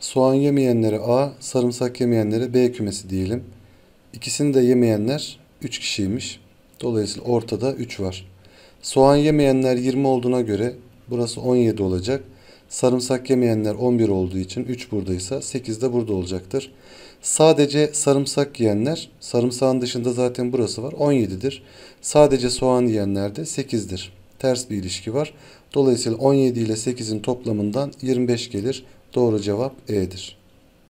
Soğan yemeyenlere A, sarımsak yemeyenlere B kümesi diyelim. İkisini de yemeyenler 3 kişiymiş. Dolayısıyla ortada 3 var. Soğan yemeyenler 20 olduğuna göre burası 17 olacak. Sarımsak yemeyenler 11 olduğu için 3 buradaysa 8 de burada olacaktır. Sadece sarımsak yiyenler, sarımsağın dışında zaten burası var 17'dir. Sadece soğan yiyenler de 8'dir ters bir ilişki var. Dolayısıyla 17 ile 8'in toplamından 25 gelir. Doğru cevap E'dir.